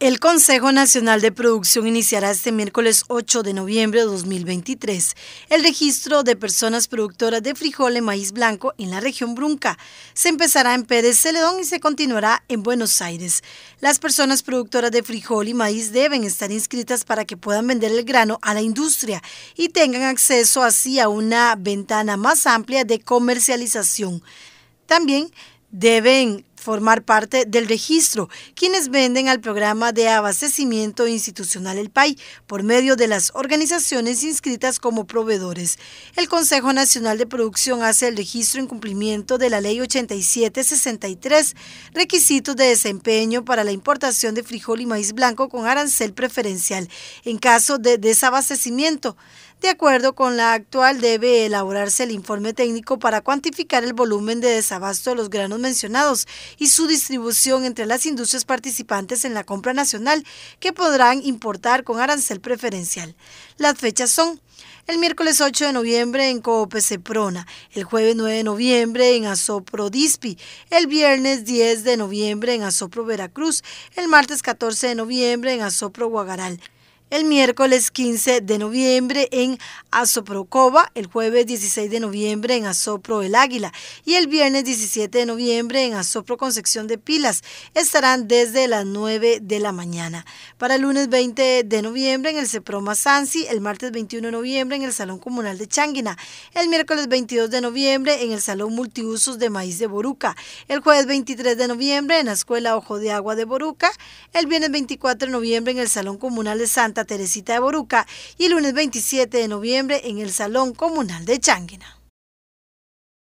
El Consejo Nacional de Producción iniciará este miércoles 8 de noviembre de 2023 el registro de personas productoras de frijol y maíz blanco en la región Brunca. Se empezará en Pérez Celedón y se continuará en Buenos Aires. Las personas productoras de frijol y maíz deben estar inscritas para que puedan vender el grano a la industria y tengan acceso así a una ventana más amplia de comercialización. También deben formar parte del registro, quienes venden al programa de abastecimiento institucional El PAI por medio de las organizaciones inscritas como proveedores. El Consejo Nacional de Producción hace el registro en cumplimiento de la Ley 8763, requisitos de desempeño para la importación de frijol y maíz blanco con arancel preferencial en caso de desabastecimiento. De acuerdo con la actual, debe elaborarse el informe técnico para cuantificar el volumen de desabasto de los granos mencionados y su distribución entre las industrias participantes en la compra nacional que podrán importar con arancel preferencial. Las fechas son el miércoles 8 de noviembre en Ceprona, el jueves 9 de noviembre en Azopro Dispi, el viernes 10 de noviembre en Azopro Veracruz, el martes 14 de noviembre en Azopro Guagaral el miércoles 15 de noviembre en Cova el jueves 16 de noviembre en Azopro El Águila y el viernes 17 de noviembre en Azopro Concepción de Pilas. Estarán desde las 9 de la mañana. Para el lunes 20 de noviembre en el Ceproma Sansi, el martes 21 de noviembre en el Salón Comunal de Changuina, el miércoles 22 de noviembre en el Salón Multiusos de Maíz de Boruca, el jueves 23 de noviembre en la Escuela Ojo de Agua de Boruca, el viernes 24 de noviembre en el Salón Comunal de Santa Teresita de Boruca y el lunes 27 de noviembre en el Salón Comunal de Changuina.